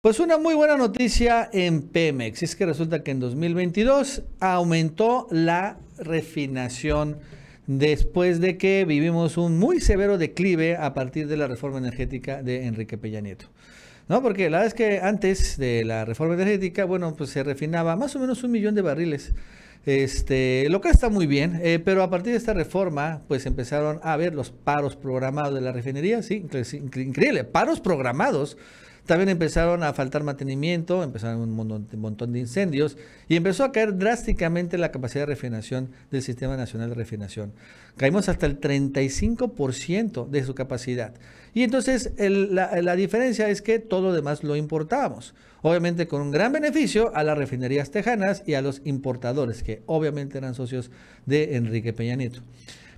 Pues una muy buena noticia en Pemex. Es que resulta que en 2022 aumentó la refinación después de que vivimos un muy severo declive a partir de la reforma energética de Enrique Peña Nieto. ¿No? Porque la verdad es que antes de la reforma energética, bueno, pues se refinaba más o menos un millón de barriles. Este, lo que está muy bien, eh, pero a partir de esta reforma, pues empezaron a ver los paros programados de la refinería, sí, increíble, paros programados también empezaron a faltar mantenimiento, empezaron un montón de incendios y empezó a caer drásticamente la capacidad de refinación del Sistema Nacional de Refinación. Caímos hasta el 35% de su capacidad. Y entonces la, la, diferencia es que todo lo demás lo importábamos. Obviamente con un gran beneficio a las refinerías tejanas y a los importadores, que obviamente eran socios de Enrique Peña Nieto.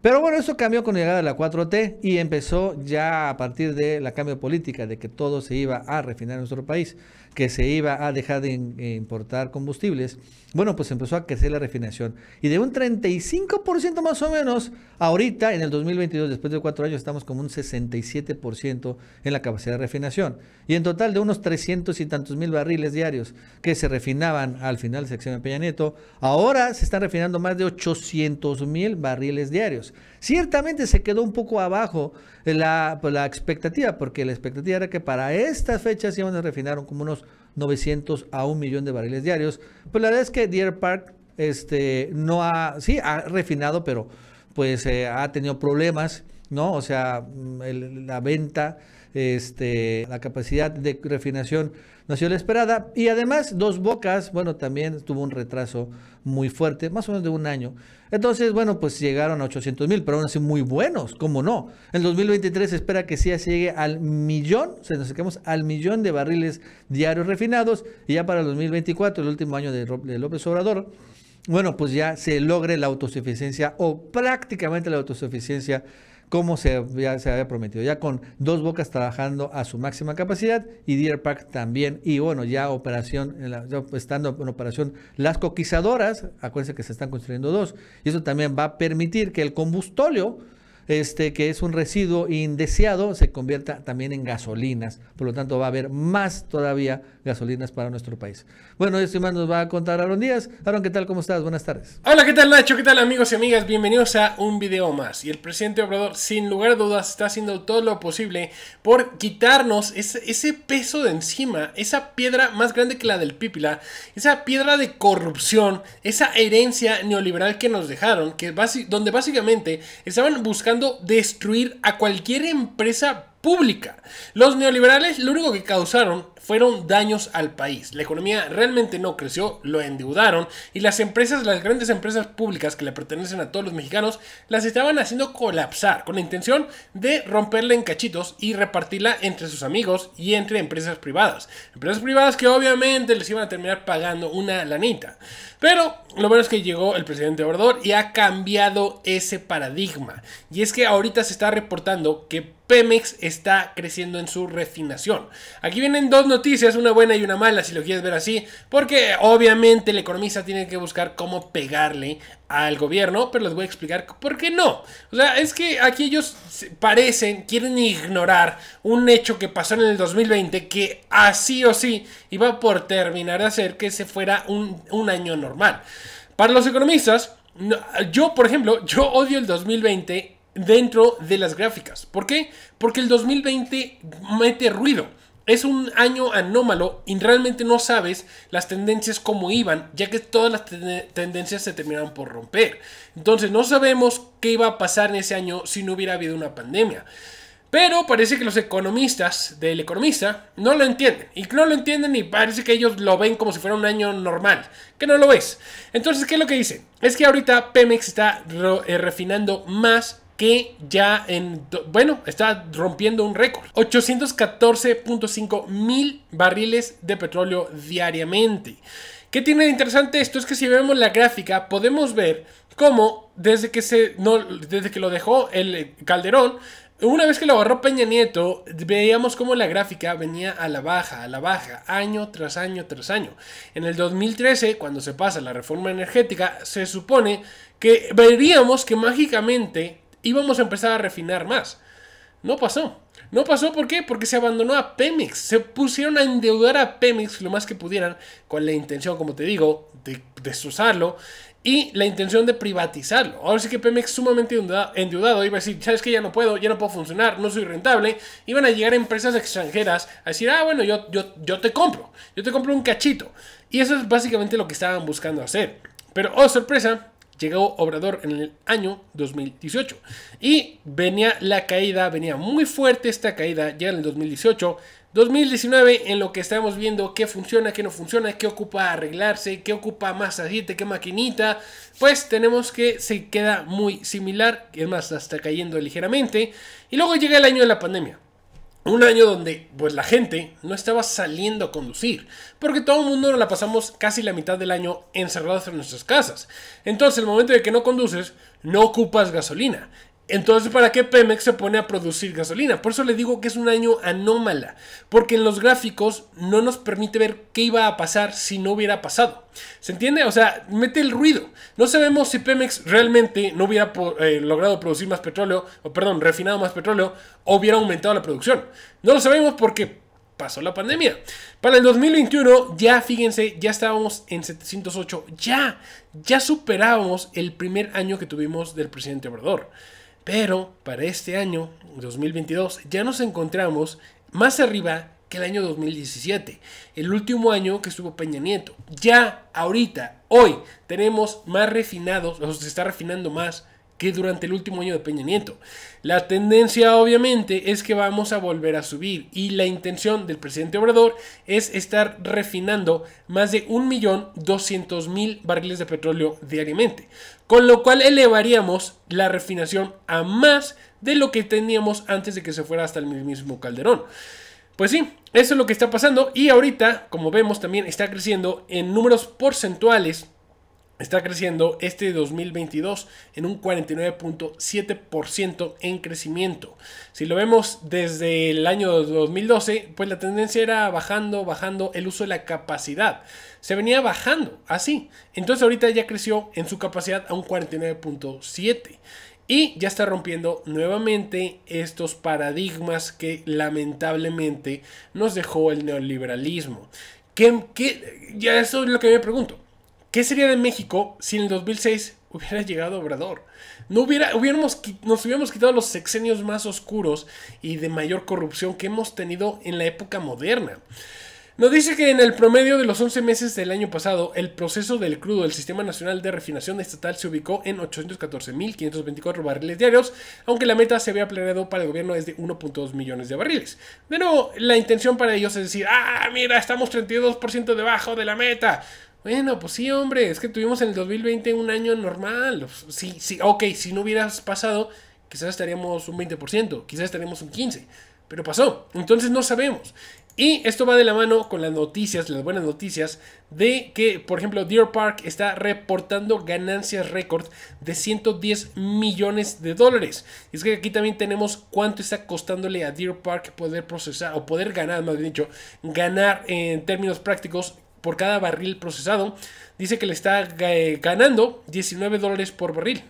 Pero bueno, eso cambió con la llegada de la 4T y empezó ya a partir de la cambio política, de que todo se iba a refinar en nuestro país, que se iba a dejar de eh, importar combustibles. Bueno, pues empezó a crecer la refinación. Y de un 35% más o menos, ahorita en el 2022, después de cuatro años, estamos como un 67% en la capacidad de refinación. Y en total de unos 300 y tantos mil barriles diarios que se refinaban al final la sección de Peña Nieto, ahora se están refinando más de 800 mil barriles diarios. Ciertamente se quedó un poco abajo la, pues, la expectativa, porque la expectativa era que para estas fechas iban a refinar como unos 900 a un millón de barriles diarios. Pues la verdad es que Deer Park este, no ha, sí, ha refinado, pero pues eh, ha tenido problemas, ¿no? O sea, mm, la venta este, la capacidad de refinación no la esperada. Y además, Dos Bocas, bueno, también tuvo un retraso muy fuerte, más o menos de un año. Entonces, bueno, pues llegaron a 800 mil, pero aún así muy buenos, ¿cómo no? En 2023 se espera que sí llegue al millón, se nos acercamos al millón de barriles diarios refinados, y ya para 2024, el último año de López Obrador, bueno, pues ya se logre la autosuficiencia o prácticamente la autosuficiencia como se, había prometido, ya con dos bocas trabajando a su máxima capacidad y Deer Park también. Y bueno, ya operación, ya estando en operación las coquizadoras, acuérdense que se están construyendo dos, y eso también va a permitir que el combustóleo este, que es un residuo indeseado, se convierta también en gasolinas. Por lo tanto, va a haber más todavía gasolinas para nuestro país. Bueno, esto más nos va a contar Aaron Díaz. Aaron, ¿qué tal? ¿Cómo estás? Buenas tardes. Hola, ¿qué tal Nacho? ¿Qué tal amigos y amigas? Bienvenidos a un video más. Y el presidente Obrador, sin lugar a dudas, está haciendo todo lo posible por quitarnos ese, peso de encima, esa piedra más grande que la del pípila, esa piedra de corrupción, esa herencia neoliberal que nos dejaron, que donde básicamente estaban buscando destruir a cualquier empresa pública. Los neoliberales lo único que causaron fueron daños al país. La economía realmente no creció, lo endeudaron y las empresas, las grandes empresas públicas que le pertenecen a todos los mexicanos, las estaban haciendo colapsar con la intención de romperla en cachitos y repartirla entre sus amigos y entre empresas privadas. Empresas privadas que obviamente les iban a terminar pagando una lanita. Pero lo bueno es que llegó el presidente Obrador y ha cambiado ese paradigma. Y es que ahorita se está reportando que Pemex está creciendo en su refinación. Aquí vienen dos noticias, una buena y una mala, si lo quieres ver así, porque obviamente el economista tiene que buscar cómo pegarle al gobierno, pero les voy a explicar por qué no. O sea, es que aquí ellos parecen, quieren ignorar un hecho que pasó en el 2020 que así o sí iba por terminar de hacer que se fuera un, año normal. Para los economistas, yo, por ejemplo, yo odio el 2020 dentro de las gráficas. ¿Por qué? Porque el 2020 mete ruido. Es un año anómalo y realmente no sabes las tendencias cómo iban, ya que todas las tendencias se terminaron por romper. Entonces no sabemos qué iba a pasar en ese año si no hubiera habido una pandemia. Pero parece que los economistas del economista no lo entienden. Y no lo entienden y parece que ellos lo ven como si fuera un año normal. Que no lo ves. Entonces, ¿qué es lo que dicen? Es que ahorita Pemex está eh, refinando más que ya en, bueno, está rompiendo un récord. 814.5 mil barriles de petróleo diariamente. ¿Qué tiene de interesante esto? Es que si vemos la gráfica, podemos ver cómo desde que, se, no, desde que lo dejó el Calderón, una vez que lo agarró Peña Nieto, veíamos cómo la gráfica venía a la baja, a la baja, año tras año tras año. En el 2013, cuando se pasa la reforma energética, se supone que veríamos que mágicamente íbamos a empezar a refinar más. No pasó. No pasó, ¿por qué? Porque se abandonó a Pemex. Se pusieron a endeudar a Pemex lo más que pudieran, con la intención, como te digo, de desusarlo y la intención de privatizarlo. Ahora sí que Pemex sumamente endeudado iba a decir, sabes que ya no puedo, ya no puedo funcionar, no soy rentable. Iban a llegar empresas extranjeras a decir, ah, bueno, yo, yo, yo te compro, yo te compro un cachito. Y eso es básicamente lo que estaban buscando hacer. Pero, oh, sorpresa, llegó Obrador en el año 2018. Y venía la caída, venía muy fuerte esta caída ya en el 2018. 2019 en lo que estamos viendo qué funciona, qué no funciona, qué ocupa arreglarse, qué ocupa más aceite, qué maquinita, pues tenemos que se queda muy similar, es más, hasta cayendo ligeramente. Y luego llega el año de la pandemia un año donde pues la gente no estaba saliendo a conducir, porque todo el mundo nos la pasamos casi la mitad del año encerrados en nuestras casas. Entonces, el momento de que no conduces, no ocupas gasolina. Entonces, ¿para qué Pemex se pone a producir gasolina? Por eso le digo que es un año anómala, porque en los gráficos no nos permite ver qué iba a pasar si no hubiera pasado. ¿Se entiende? O sea, mete el ruido. No sabemos si Pemex realmente no hubiera eh, logrado producir más petróleo, o perdón, refinado más petróleo, o hubiera aumentado la producción. No lo sabemos porque pasó la pandemia. Para el 2021, ya fíjense, ya estábamos en 708, ya, ya superábamos el primer año que tuvimos del presidente Obrador. Pero para este año, 2022, ya nos encontramos más arriba que el año 2017, el último año que estuvo Peña Nieto. Ya ahorita, hoy, tenemos más refinados, se está refinando más que durante el último año de Peña Nieto. La tendencia obviamente es que vamos a volver a subir y la intención del presidente Obrador es estar refinando más de 1.200.000 barriles de petróleo diariamente, con lo cual elevaríamos la refinación a más de lo que teníamos antes de que se fuera hasta el mismo Calderón. Pues sí, eso es lo que está pasando y ahorita, como vemos, también está creciendo en números porcentuales está creciendo este 2022 en un 49.7% en crecimiento. Si lo vemos desde el año 2012, pues la tendencia era bajando, bajando el uso de la capacidad. Se venía bajando así. Entonces ahorita ya creció en su capacidad a un 49.7%. Y ya está rompiendo nuevamente estos paradigmas que lamentablemente nos dejó el neoliberalismo. ¿Qué, Ya eso es lo que me pregunto. ¿Qué sería de México si en el 2006 hubiera llegado Obrador? No hubiera, hubiéramos, nos hubiéramos quitado los sexenios más oscuros y de mayor corrupción que hemos tenido en la época moderna. Nos dice que en el promedio de los 11 meses del año pasado, el proceso del crudo del Sistema Nacional de Refinación Estatal se ubicó en 814.524 barriles diarios, aunque la meta se había planeado para el gobierno es de 1.2 millones de barriles. De nuevo, la intención para ellos es decir, ah, mira, estamos 32% debajo de la meta. Bueno, pues sí, hombre, es que tuvimos en el 2020 un año normal. Sí, sí, ok, si no hubieras pasado, quizás estaríamos un 20%, quizás estaríamos un 15%, pero pasó. Entonces no sabemos. Y esto va de la mano con las noticias, las buenas noticias, de que, por ejemplo, Deer Park está reportando ganancias récord de 110 millones de dólares. Y es que aquí también tenemos cuánto está costándole a Deer Park poder procesar, o poder ganar, más bien dicho, ganar en términos prácticos por cada barril procesado, dice que le está eh, ganando 19 dólares por barril.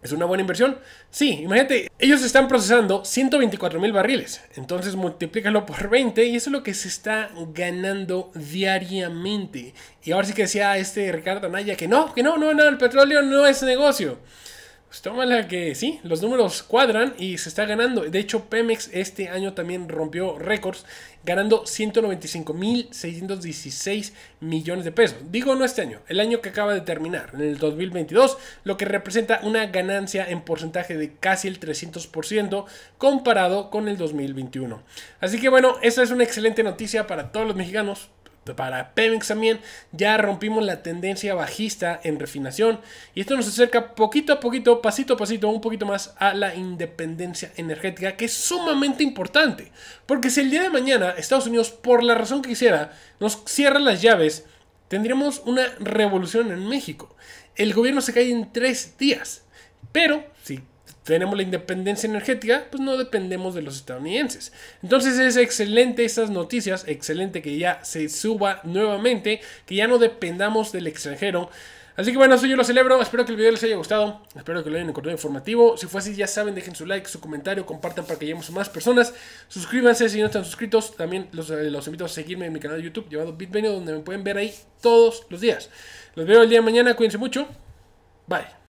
¿Es una buena inversión? Sí, imagínate, ellos están procesando 124 mil barriles. Entonces multiplícalo por 20 y eso es lo que se está ganando diariamente. Y ahora sí que decía este Ricardo Anaya que no, que no, no, no, el petróleo no es negocio. Pues la que sí, los números cuadran y se está ganando. De hecho, Pemex este año también rompió récords, ganando 195.616 millones de pesos. Digo no este año, el año que acaba de terminar, en el 2022, lo que representa una ganancia en porcentaje de casi el 300% comparado con el 2021. Así que bueno, esa es una excelente noticia para todos los mexicanos, para Pemex también, ya rompimos la tendencia bajista en refinación y esto nos acerca poquito a poquito, pasito a pasito, un poquito más a la independencia energética que es sumamente importante. Porque si el día de mañana Estados Unidos, por la razón que quisiera, nos cierra las llaves, tendríamos una revolución en México. El gobierno se cae en tres días. Pero si tenemos la independencia energética, pues no dependemos de los estadounidenses. Entonces es excelente esas noticias, excelente que ya se suba nuevamente, que ya no dependamos del extranjero. Así que bueno, eso yo lo celebro. Espero que el video les haya gustado. Espero que lo hayan encontrado informativo. Si fue así, ya saben, dejen su like, su comentario, compartan para que lleguemos a más personas. Suscríbanse si no están suscritos. También los, eh, invito a seguirme en mi canal de YouTube llamado Bitvenio, donde me pueden ver ahí todos los días. Los veo el día de mañana. Cuídense mucho. Bye.